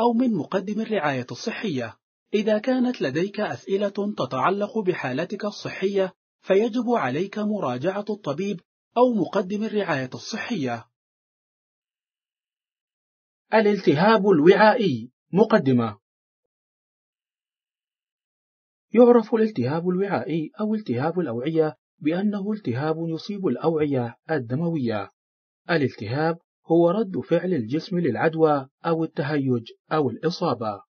أو من مقدم الرعاية الصحية. إذا كانت لديك أسئلة تتعلق بحالتك الصحية، فيجب عليك مراجعة الطبيب أو مقدم الرعاية الصحية. الالتهاب الوعائي مقدمة يعرف الالتهاب الوعائي أو التهاب الأوعية بأنه التهاب يصيب الأوعية الدموية. الالتهاب هو رد فعل الجسم للعدوى أو التهيج أو الإصابة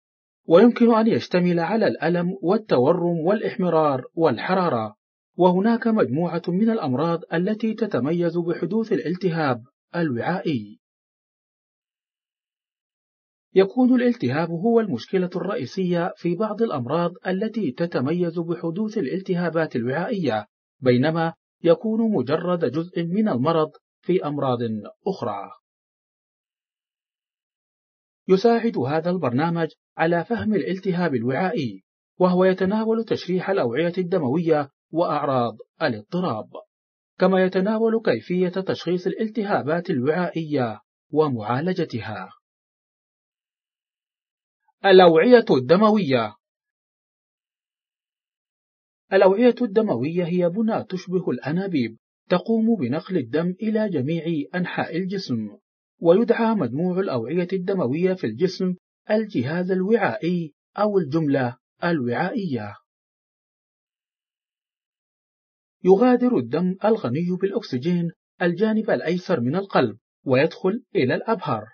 ويمكن أن يشتمل على الألم والتورم والإحمرار والحرارة وهناك مجموعة من الأمراض التي تتميز بحدوث الالتهاب الوعائي يكون الالتهاب هو المشكلة الرئيسية في بعض الأمراض التي تتميز بحدوث الالتهابات الوعائية بينما يكون مجرد جزء من المرض في أمراض أخرى يساعد هذا البرنامج على فهم الالتهاب الوعائي وهو يتناول تشريح الأوعية الدموية وأعراض الاضطراب كما يتناول كيفية تشخيص الالتهابات الوعائية ومعالجتها الأوعية الدموية الأوعية الدموية هي بنى تشبه الأنابيب تقوم بنقل الدم إلى جميع أنحاء الجسم ويدعى مجموع الأوعية الدموية في الجسم الجهاز الوعائي أو الجملة الوعائية. يغادر الدم الغني بالأكسجين الجانب الأيسر من القلب ويدخل إلى الأبهر.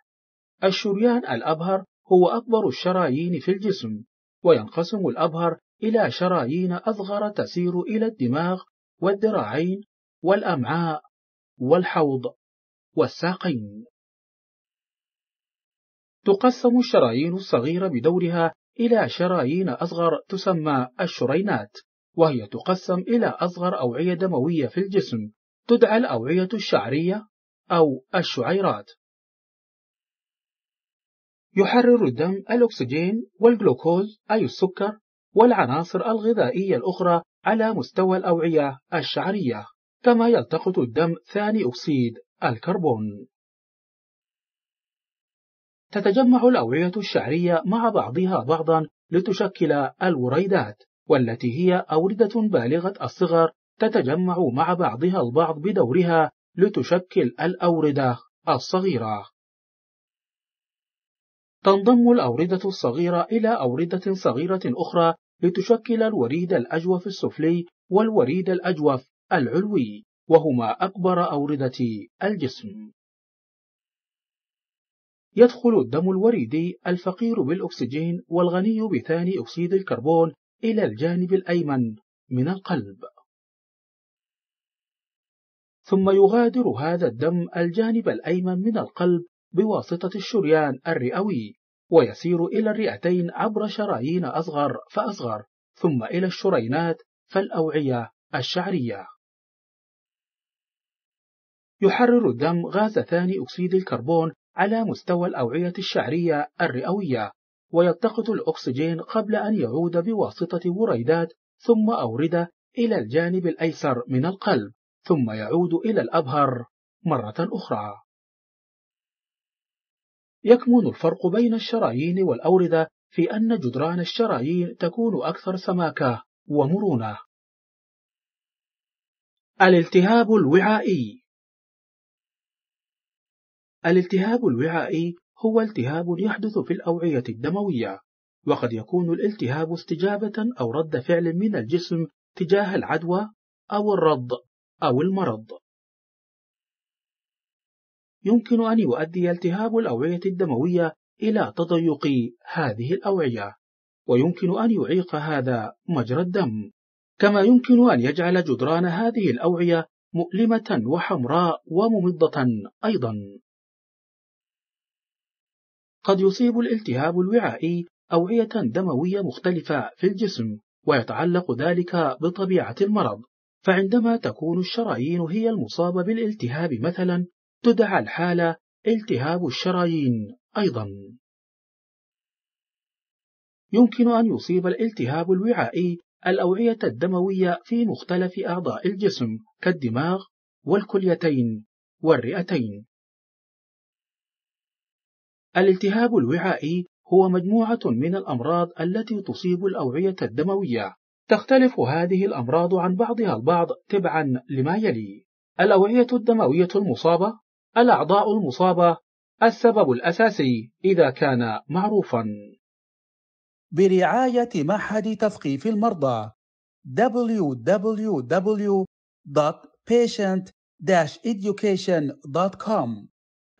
الشريان الأبهر هو أكبر الشرايين في الجسم، وينقسم الأبهر إلى شرايين أصغر تسير إلى الدماغ والذراعين والأمعاء والحوض والساقين. تقسم الشرايين الصغيرة بدورها إلى شرايين أصغر تسمى الشرينات وهي تقسم إلى أصغر أوعية دموية في الجسم تدعى الأوعية الشعرية أو الشعيرات يحرر الدم الأكسجين والجلوكوز أي السكر والعناصر الغذائية الأخرى على مستوى الأوعية الشعرية كما يلتقط الدم ثاني أكسيد الكربون تتجمع الأوعية الشعرية مع بعضها بعضا لتشكل الوريدات والتي هي أوردة بالغة الصغر تتجمع مع بعضها البعض بدورها لتشكل الأوردة الصغيرة تنضم الأوردة الصغيرة إلى أوردة صغيرة أخرى لتشكل الوريد الأجوف السفلي والوريد الأجوف العلوي وهما أكبر أوردة الجسم يدخل الدم الوريدي الفقير بالأكسجين والغني بثاني أكسيد الكربون إلى الجانب الأيمن من القلب ثم يغادر هذا الدم الجانب الأيمن من القلب بواسطة الشريان الرئوي ويسير إلى الرئتين عبر شرايين أصغر فأصغر ثم إلى الشرينات فالأوعية الشعرية يحرر الدم غاز ثاني أكسيد الكربون على مستوى الأوعية الشعرية الرئوية ويلتقط الأكسجين قبل أن يعود بواسطة وريدات ثم أوردة إلى الجانب الأيسر من القلب ثم يعود إلى الأبهر مرة أخرى يكمن الفرق بين الشرايين والأوردة في أن جدران الشرايين تكون أكثر سماكة ومرونة الالتهاب الوعائي الالتهاب الوعائي هو التهاب يحدث في الأوعية الدموية وقد يكون الالتهاب استجابة أو رد فعل من الجسم تجاه العدوى أو الرض أو المرض يمكن أن يؤدي التهاب الأوعية الدموية إلى تضيق هذه الأوعية ويمكن أن يعيق هذا مجرى الدم كما يمكن أن يجعل جدران هذه الأوعية مؤلمة وحمراء وممضة أيضا قد يصيب الالتهاب الوعائي أوعية دموية مختلفة في الجسم ويتعلق ذلك بطبيعة المرض فعندما تكون الشرايين هي المصابة بالالتهاب مثلا تدعى الحالة التهاب الشرايين أيضا يمكن أن يصيب الالتهاب الوعائي الأوعية الدموية في مختلف أعضاء الجسم كالدماغ والكليتين والرئتين الالتهاب الوعائي هو مجموعة من الأمراض التي تصيب الأوعية الدموية تختلف هذه الأمراض عن بعضها البعض تبعا لما يلي الأوعية الدموية المصابة الأعضاء المصابة السبب الأساسي إذا كان معروفا برعاية معهد تثقيف المرضى www.patient-education.com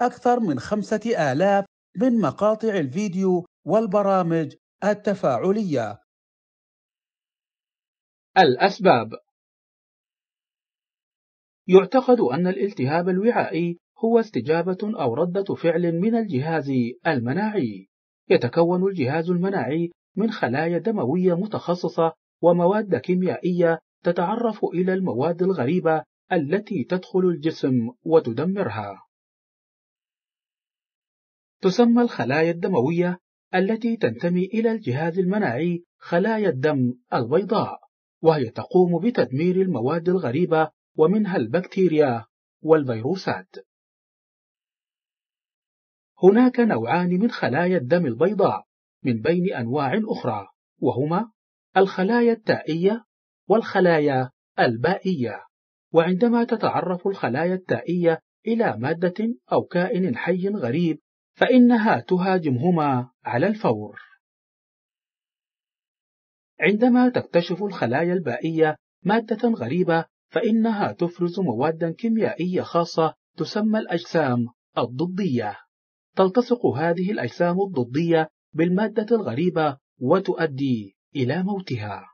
أكثر من خمسة آلاف من مقاطع الفيديو والبرامج التفاعلية. الأسباب يعتقد أن الالتهاب الوعائي هو استجابة أو ردة فعل من الجهاز المناعي. يتكون الجهاز المناعي من خلايا دموية متخصصة ومواد كيميائية تتعرف إلى المواد الغريبة التي تدخل الجسم وتدمرها. تسمى الخلايا الدموية التي تنتمي إلى الجهاز المناعي خلايا الدم البيضاء وهي تقوم بتدمير المواد الغريبة ومنها البكتيريا والفيروسات هناك نوعان من خلايا الدم البيضاء من بين أنواع أخرى وهما الخلايا التائية والخلايا البائية وعندما تتعرف الخلايا التائية إلى مادة أو كائن حي غريب فإنها تهاجمهما على الفور عندما تكتشف الخلايا البائية مادة غريبة فإنها تفرز مواد كيميائية خاصة تسمى الأجسام الضدية تلتصق هذه الأجسام الضدية بالمادة الغريبة وتؤدي إلى موتها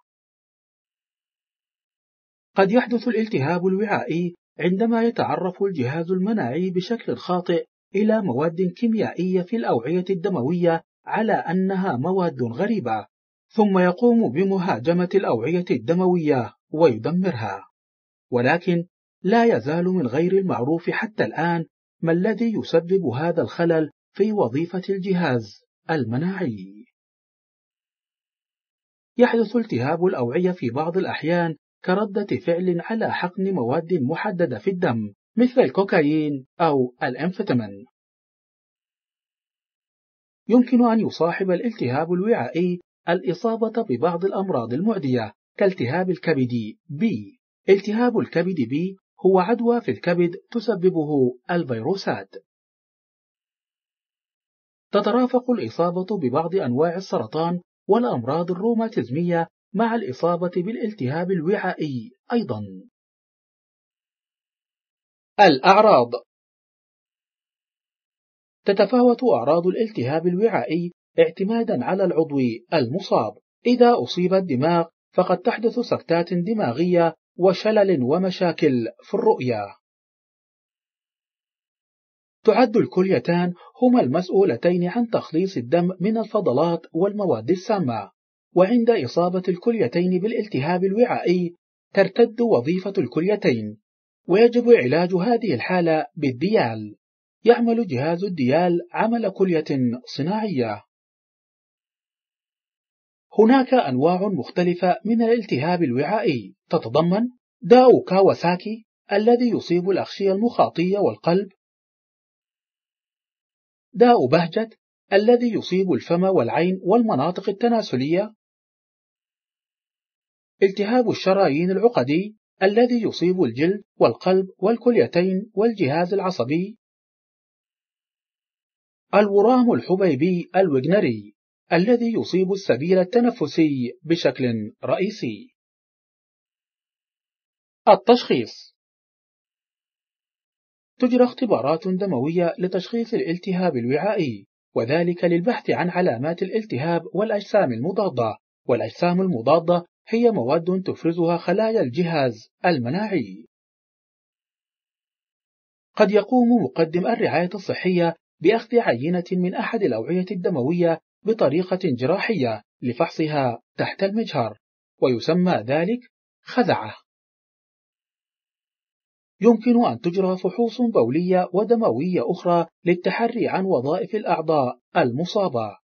قد يحدث الالتهاب الوعائي عندما يتعرف الجهاز المناعي بشكل خاطئ إلى مواد كيميائية في الأوعية الدموية على أنها مواد غريبة، ثم يقوم بمهاجمة الأوعية الدموية ويدمرها. ولكن لا يزال من غير المعروف حتى الآن ما الذي يسبب هذا الخلل في وظيفة الجهاز المناعي. يحدث التهاب الأوعية في بعض الأحيان كردة فعل على حقن مواد محددة في الدم، مثل الكوكايين أو الأنفتامين. يمكن أن يصاحب الالتهاب الوعائي الإصابة ببعض الأمراض المعدية كالتهاب الكبد B. التهاب الكبد B هو عدوى في الكبد تسببه الفيروسات. تترافق الإصابة ببعض أنواع السرطان والأمراض الروماتيزمية مع الإصابة بالالتهاب الوعائي أيضًا. الأعراض تتفاوت أعراض الالتهاب الوعائي اعتمادا على العضو المصاب إذا أصيب الدماغ فقد تحدث سكتات دماغية وشلل ومشاكل في الرؤية تعد الكليتان هما المسؤولتين عن تخليص الدم من الفضلات والمواد السامة وعند إصابة الكليتين بالالتهاب الوعائي ترتد وظيفة الكليتين ويجب علاج هذه الحالة بالديال يعمل جهاز الديال عمل كلية صناعية هناك أنواع مختلفة من الالتهاب الوعائي تتضمن داء كاواساكي الذي يصيب الأغشية المخاطية والقلب داء بهجة الذي يصيب الفم والعين والمناطق التناسلية التهاب الشرايين العقدي الذي يصيب الجلد والقلب والكليتين والجهاز العصبي الورام الحبيبي الوجنري الذي يصيب السبيل التنفسي بشكل رئيسي التشخيص تجرى اختبارات دموية لتشخيص الالتهاب الوعائي وذلك للبحث عن علامات الالتهاب والأجسام المضادة والأجسام المضادة هي مواد تفرزها خلايا الجهاز المناعي. قد يقوم مقدم الرعاية الصحية بأخذ عينة من أحد الأوعية الدموية بطريقة جراحية لفحصها تحت المجهر، ويسمى ذلك خذعة. يمكن أن تجرى فحوص بولية ودموية أخرى للتحري عن وظائف الأعضاء المصابة.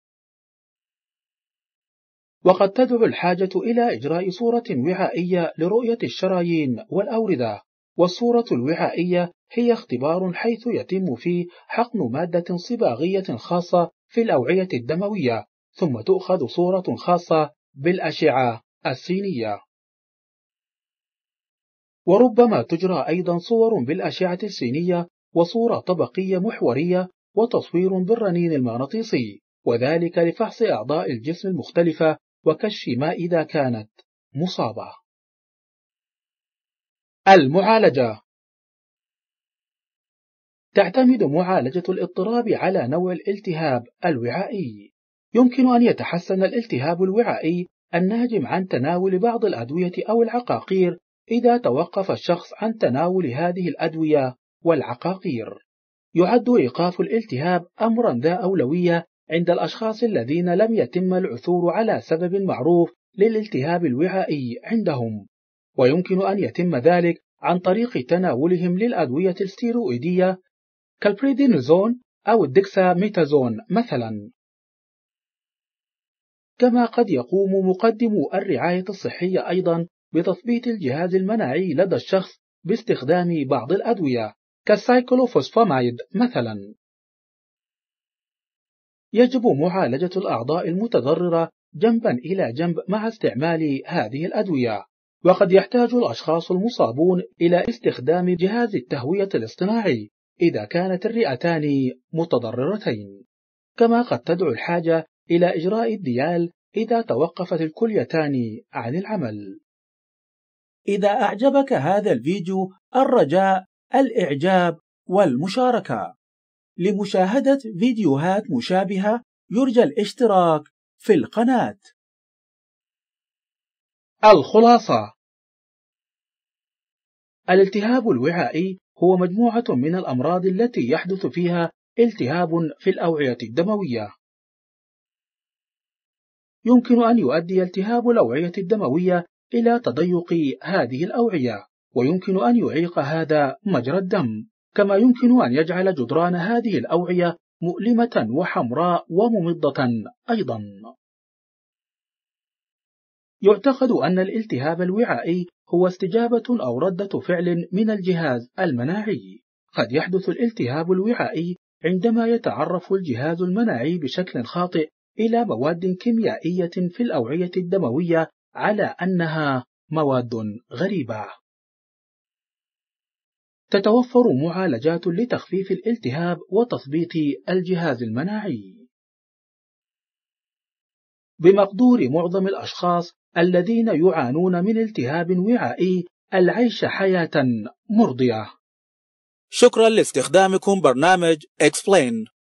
وقد تدعو الحاجة إلى إجراء صورة وعائية لرؤية الشرايين والأوردة والصورة الوعائية هي اختبار حيث يتم فيه حقن مادة صباغية خاصة في الأوعية الدموية ثم تؤخذ صورة خاصة بالأشعة السينية وربما تجرى أيضا صور بالأشعة السينية وصورة طبقية محورية وتصوير بالرنين المغناطيسي وذلك لفحص أعضاء الجسم المختلفة وكشف ما إذا كانت مصابة المعالجة تعتمد معالجة الاضطراب على نوع الالتهاب الوعائي يمكن أن يتحسن الالتهاب الوعائي الناجم عن تناول بعض الأدوية أو العقاقير إذا توقف الشخص عن تناول هذه الأدوية والعقاقير يعد إيقاف الالتهاب أمرا ذا أولوية عند الأشخاص الذين لم يتم العثور على سبب معروف للالتهاب الوعائي عندهم ويمكن أن يتم ذلك عن طريق تناولهم للأدوية الستيرويدية كالبريدينوزون أو الدكساميتازون مثلا كما قد يقوم مقدمو الرعاية الصحية أيضا بتثبيت الجهاز المناعي لدى الشخص باستخدام بعض الأدوية كالسايكلوفوسفامايد مثلا يجب معالجة الأعضاء المتضررة جنبا إلى جنب مع استعمال هذه الأدوية وقد يحتاج الأشخاص المصابون إلى استخدام جهاز التهوية الاصطناعي إذا كانت الرئتان متضررتين كما قد تدعو الحاجة إلى إجراء الديال إذا توقفت الكليتان عن العمل إذا أعجبك هذا الفيديو الرجاء الإعجاب والمشاركة لمشاهدة فيديوهات مشابهة يرجى الاشتراك في القناة الخلاصة الالتهاب الوعائي هو مجموعة من الأمراض التي يحدث فيها التهاب في الأوعية الدموية يمكن أن يؤدي التهاب الأوعية الدموية إلى تضيق هذه الأوعية ويمكن أن يعيق هذا مجرى الدم كما يمكن أن يجعل جدران هذه الأوعية مؤلمة وحمراء وممضة أيضا يعتقد أن الالتهاب الوعائي هو استجابة أو ردة فعل من الجهاز المناعي قد يحدث الالتهاب الوعائي عندما يتعرف الجهاز المناعي بشكل خاطئ إلى مواد كيميائية في الأوعية الدموية على أنها مواد غريبة تتوفر معالجات لتخفيف الالتهاب وتثبيط الجهاز المناعي بمقدور معظم الأشخاص الذين يعانون من التهاب وعائي العيش حياة مرضية شكرا لاستخدامكم برنامج Explain